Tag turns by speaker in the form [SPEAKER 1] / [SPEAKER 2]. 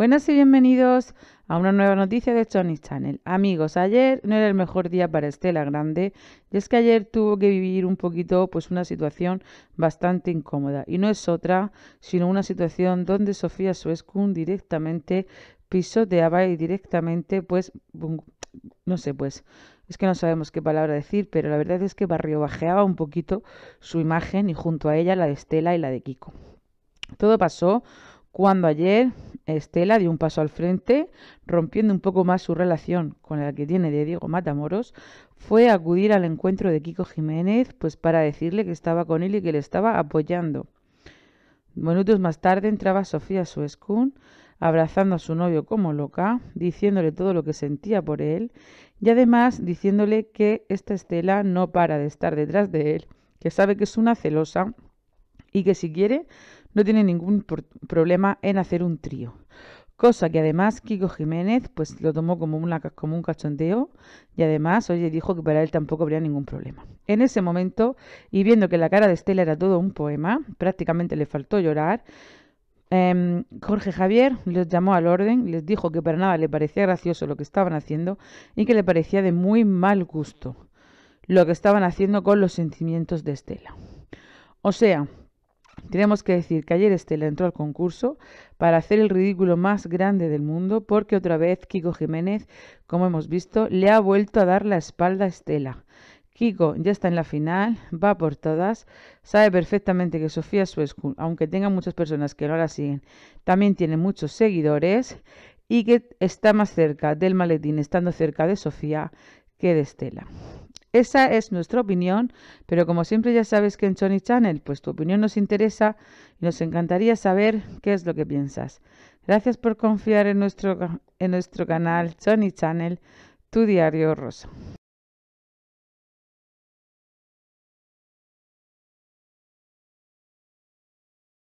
[SPEAKER 1] Buenas y bienvenidos a una nueva noticia de Sony Channel. Amigos, ayer no era el mejor día para Estela Grande y es que ayer tuvo que vivir un poquito pues una situación bastante incómoda y no es otra sino una situación donde Sofía Suescun directamente pisoteaba y directamente pues no sé pues es que no sabemos qué palabra decir, pero la verdad es que barriobajeaba un poquito su imagen y junto a ella la de Estela y la de Kiko. Todo pasó cuando ayer Estela dio un paso al frente, rompiendo un poco más su relación con la que tiene de Diego Matamoros, fue a acudir al encuentro de Kiko Jiménez, pues para decirle que estaba con él y que le estaba apoyando. Minutos más tarde entraba Sofía Suescun, abrazando a su novio como loca, diciéndole todo lo que sentía por él y además diciéndole que esta Estela no para de estar detrás de él, que sabe que es una celosa y que si quiere no tiene ningún problema en hacer un trío. Cosa que además Kiko Jiménez pues lo tomó como, un cachondeo y además, oye, dijo que para él tampoco habría ningún problema. En ese momento, y viendo que la cara de Estela era todo un poema, prácticamente le faltó llorar, em, Jorge Javier les llamó al orden, les dijo que para nada le parecía gracioso lo que estaban haciendo y que le parecía de muy mal gusto lo que estaban haciendo con los sentimientos de Estela. O sea, tenemos que decir que ayer Estela entró al concurso para hacer el ridículo más grande del mundo porque otra vez Kiko Jiménez, como hemos visto, le ha vuelto a dar la espalda a Estela. Kiko ya está en la final, va por todas, sabe perfectamente que Sofía school, aunque tenga muchas personas que lo la siguen, también tiene muchos seguidores y que está más cerca del maletín, estando cerca de Sofía, que de Estela. Esa es nuestra opinión, pero como siempre ya sabes que en Sony Channel, pues tu opinión nos interesa y nos encantaría saber qué es lo que piensas. Gracias por confiar en nuestro, en nuestro canal Sony Channel, tu diario rosa.